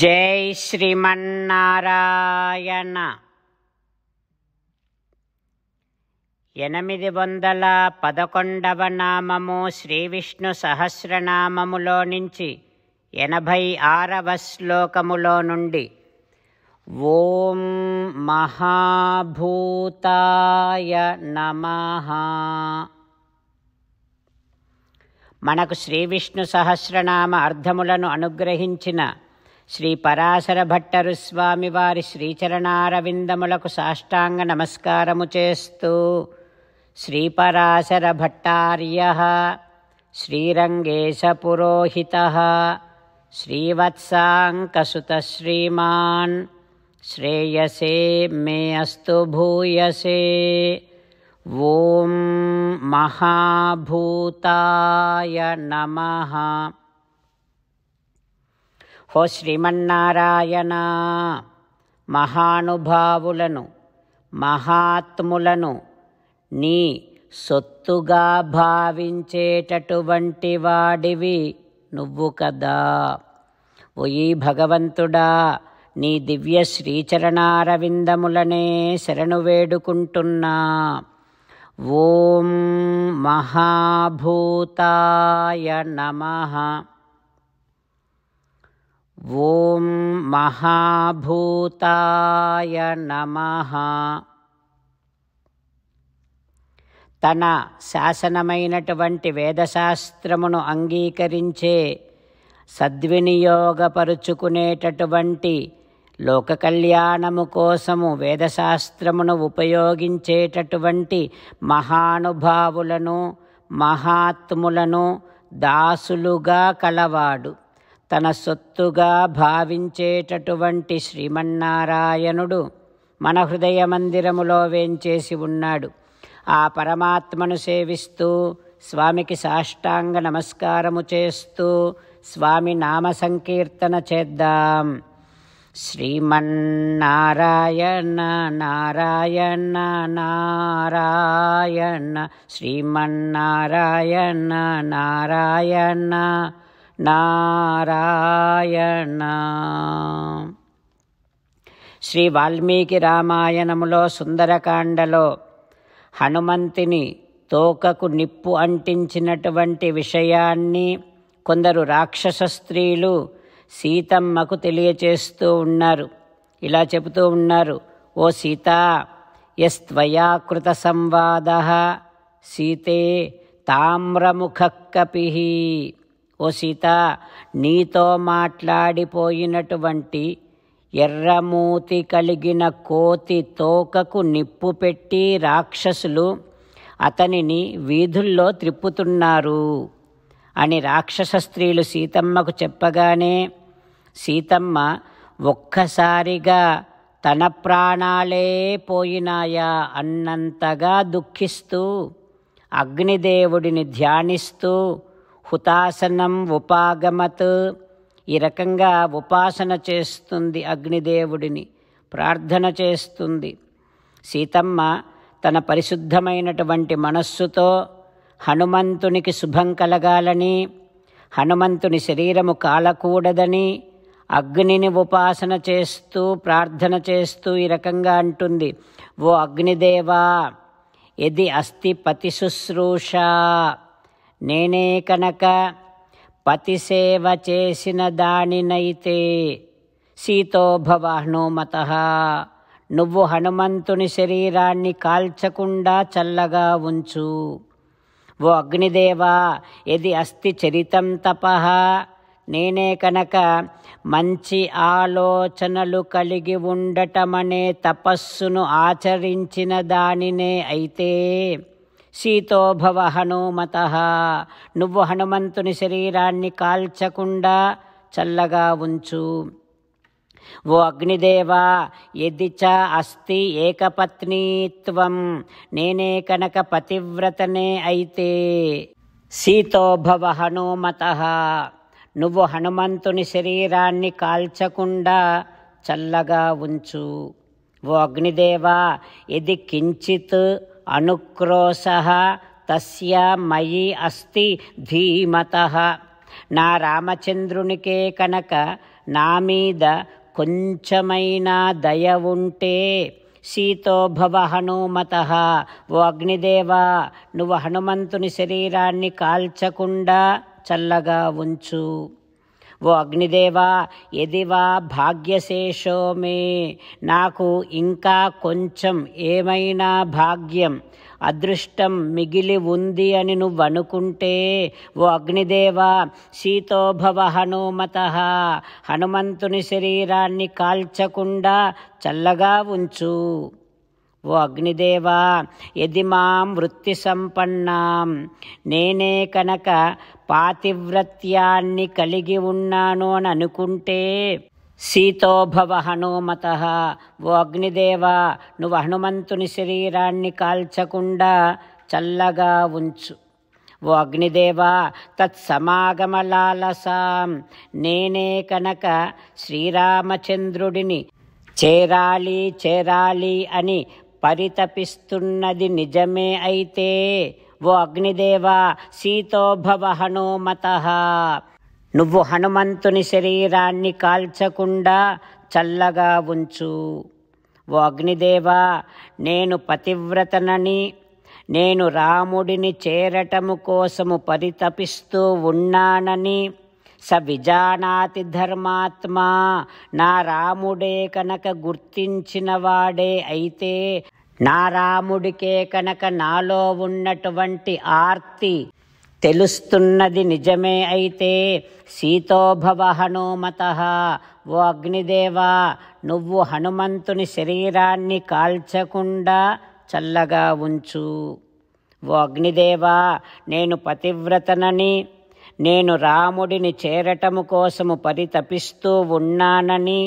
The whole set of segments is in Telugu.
జై శ్రీమన్నారాయణ ఎనిమిది వందల పదకొండవ నామము శ్రీవిష్ణు సహస్రనామములో నుంచి ఎనభై ఆరవ శ్లోకములో నుండి ఓం మహాభూతాయ నమ మనకు శ్రీవిష్ణు సహస్రనామ అర్థములను అనుగ్రహించిన श्रीपराशरभट्टरुस्वामिवरि श्रीचरणरविन्दमु साष्टाङ्गनमस्कारमुचेस्तु श्रीपराशरभट्टार्यः श्रीरङ्गेशपुरोहितः श्रीवत्साङ्कसुतश्रीमान् श्रेयसे मे अस्तु भूयसे ॐ महाभूताय नमः హో శ్రీమన్నారాయణ మహానుభావులను మహాత్ములను నీ సొత్తుగా భావించేటటువంటి వాడివి నువ్వు కదా ఓయి భగవంతుడా నీ దివ్య శ్రీచరణారవిందములనే శరణు వేడుకుంటున్నా ఓం మహాభూతాయ నమ ఓం మహాభూతాయ నమః తన శాసనమైనటువంటి వేదశాస్త్రమును అంగీకరించే సద్వినియోగపరుచుకునేటటువంటి లోక కళ్యాణము కోసము వేదశాస్త్రమును ఉపయోగించేటటువంటి మహానుభావులను మహాత్ములను దాసులుగా కలవాడు తన సొత్తుగా భావించేటటువంటి శ్రీమన్నారాయణుడు మన హృదయ మందిరములో వేంచేసి ఉన్నాడు ఆ పరమాత్మను సేవిస్తూ స్వామికి సాష్టాంగ నమస్కారము చేస్తూ స్వామి నామ సంకీర్తన చేద్దాం శ్రీమన్నారాయణ నారాయణ నారాయణ శ్రీమన్నారాయణ నారాయణ నారాయణ శ్రీ వాల్మీకి రామాయణములో సుందరకాండలో హనుమంతిని తోకకు నిప్పు అంటించినటువంటి విషయాన్ని కొందరు రాక్షస స్త్రీలు సీతమ్మకు తెలియచేస్తూ ఉన్నారు ఇలా చెబుతూ ఉన్నారు ఓ సీత ఎస్త్వయాకృత సంవాద సీతే తామ్రముఖ కపిహి ఓ సీత నీతో మాట్లాడిపోయినటువంటి ఎర్రమూతి కలిగిన కోతి తోకకు నిప్పు పెట్టి రాక్షసులు అతనిని వీధుల్లో త్రిప్పుతున్నారు అని రాక్షస స్త్రీలు సీతమ్మకు చెప్పగానే సీతమ్మ ఒక్కసారిగా తన ప్రాణాలే పోయినాయా అన్నంతగా దుఃఖిస్తూ అగ్నిదేవుడిని ధ్యానిస్తూ హుతాసనం ఉపాగమత్ ఈ రకంగా ఉపాసన చేస్తుంది అగ్నిదేవుడిని ప్రార్థన చేస్తుంది సీతమ్మ తన పరిశుద్ధమైనటువంటి మనస్సుతో హనుమంతునికి శుభం కలగాలని హనుమంతుని శరీరము కాలకూడదని అగ్నిని ఉపాసన చేస్తూ ప్రార్థన చేస్తూ ఈ రకంగా అంటుంది ఓ అగ్నిదేవా ఎది అస్థి పతిశుశ్రూషా నేనే కనుక పతిసేవ చేసిన దానినైతే సీతో భవ హనుమత నువ్వు హనుమంతుని శరీరాన్ని కాల్చకుండా చల్లగా ఉంచు ఓ అగ్నిదేవా ఎది అస్థి చరితం తప నేనే కనుక మంచి ఆలోచనలు కలిగి ఉండటమనే తపస్సును ఆచరించిన దానినే అయితే సీతోభవ హనుమత నువ్వు హనుమంతుని శరీరాన్ని కాల్చకుండా చల్లగా ఉంచు ఓ అగ్నిదేవా చ అస్తి ఏకపత్నీత్వం నేనే కనుక పతివ్రతనే అయితే సీతోభవ హనుమత నువ్వు హనుమంతుని శరీరాన్ని కాల్చకుండా చల్లగా ఉంచు ఓ అగ్నిదేవా ఎది కించిత్ అనుక్రోశ తస్య మయి అస్తి ధీమత నా రామచంద్రునికే కనుక నా మీద కొంచెమైనా దయ ఉంటే సీతోభవ హనుమత ఓ అగ్నిదేవా నువ్వు హనుమంతుని శరీరాన్ని కాల్చకుండా చల్లగా ఉంచు ఓ అగ్నిదేవా ఎదివా భాగ్యశేషో మే నాకు ఇంకా కొంచెం ఏమైనా భాగ్యం అదృష్టం మిగిలి ఉంది అని నువ్వు అనుకుంటే ఓ అగ్నిదేవా శీతోభవ హనుమత హనుమంతుని శరీరాన్ని కాల్చకుండా చల్లగా ఉంచు ఓ అగ్నిదేవా ఎది మాం వృత్తి సంపన్నాం నేనే కనుక పాతివ్రత్యాన్ని కలిగి ఉన్నాను అని అనుకుంటే సీతోభవ హనుమత ఓ అగ్నిదేవా నువ్వు హనుమంతుని శరీరాన్ని కాల్చకుండా చల్లగా ఉంచు ఓ అగ్నిదేవా తత్సమాగమలాలసాం నేనే కనుక శ్రీరామచంద్రుడిని చేరాలి చేరాలి అని పరితపిస్తున్నది నిజమే అయితే ఓ అగ్నిదేవ సీతోభవ హనుమత నువ్వు హనుమంతుని శరీరాన్ని కాల్చకుండా చల్లగా ఉంచు ఓ అగ్నిదేవ నేను పతివ్రతనని నేను రాముడిని చేరటము కోసము పరితపిస్తూ ఉన్నానని స విజానాతి ధర్మాత్మా నా రాముడే కనుక గుర్తించినవాడే అయితే నా రాముడికే కనుక నాలో ఉన్నటువంటి ఆర్తి తెలుస్తున్నది నిజమే అయితే సీతోభవ హనుమత ఓ అగ్నిదేవా నువ్వు హనుమంతుని శరీరాన్ని కాల్చకుండా చల్లగా ఉంచు ఓ అగ్నిదేవా నేను పతివ్రతనని నేను రాముడిని చేరటము కోసము పరితపిస్తూ ఉన్నానని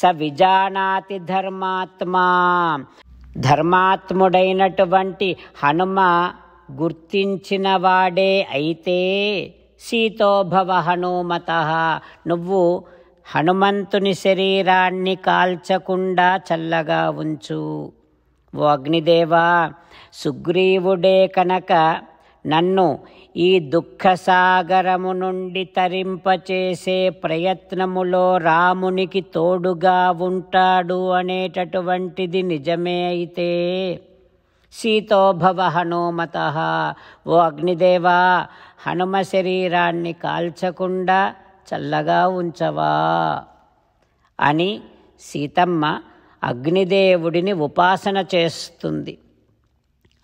స విజానాతి ధర్మాత్మా ధర్మాత్ముడైనటువంటి హనుమ గుర్తించినవాడే అయితే సీతోభవ హనుమత నువ్వు హనుమంతుని శరీరాన్ని కాల్చకుండా చల్లగా ఉంచు ఓ అగ్నిదేవా సుగ్రీవుడే కనుక నన్ను ఈ దుఃఖసాగరము నుండి తరింపచేసే ప్రయత్నములో రామునికి తోడుగా ఉంటాడు అనేటటువంటిది నిజమే అయితే సీతోభవ హనుమత ఓ అగ్నిదేవా హనుమ శరీరాన్ని కాల్చకుండా చల్లగా ఉంచవా అని సీతమ్మ అగ్నిదేవుడిని ఉపాసన చేస్తుంది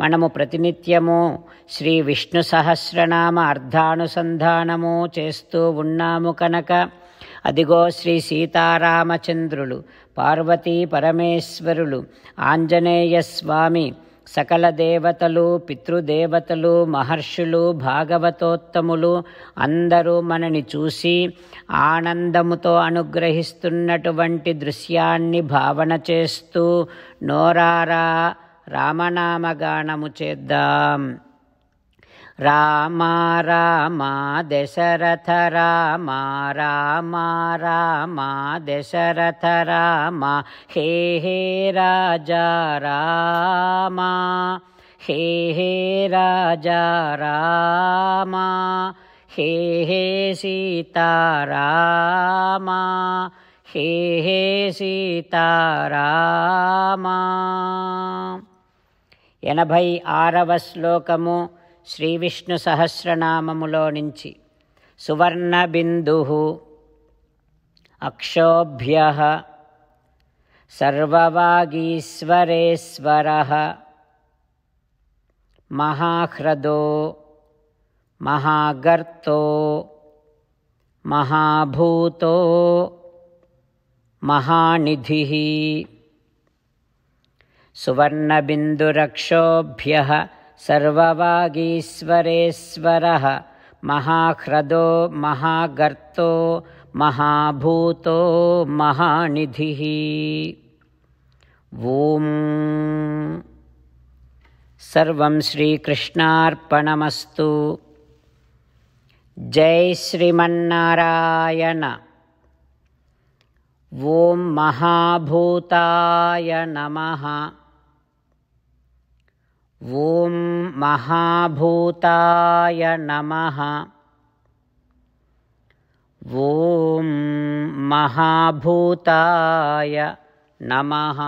మనము ప్రతినిత్యము శ్రీ విష్ణు సహస్రనామ అర్థానుసంధానము చేస్తూ ఉన్నాము కనుక అదిగో శ్రీ సీతారామచంద్రులు పార్వతీ పరమేశ్వరులు ఆంజనేయ స్వామి సకల దేవతలు పితృదేవతలు మహర్షులు భాగవతోత్తములు అందరూ మనని చూసి ఆనందముతో అనుగ్రహిస్తున్నటువంటి దృశ్యాన్ని భావన చేస్తూ నోరారా రామనామగాణము చేద్దాం రామ రామ దశరథ రామ రామ రామ దశరథ రామ హే హే రాజా రామ హే హే రాజా రామ హే హే సీతారామ हे हे सीतारामा ఎనభై ఆరవ శ్లోకము శ్రీవిష్ణు సహస్రనామములో నుంచి సువర్ణబిందు అక్షోభ్య సర్వవాగీశ్వరేశ్వర మహాహ్రదో మహాగర్తో మహాభూతో మహానిధి सुवर्णबिन्दुरक्षोभ्यः सर्ववागीश्वरेश्वरः महाह्रदो महागर्तो महाभूतो महानिधिः ॐ सर्वं श्रीकृष्णार्पणमस्तु जै श्रीमन्नारायण ॐ महाभूताय नमः ॐ महाभूताय नमः ॐ महाभूताय नमः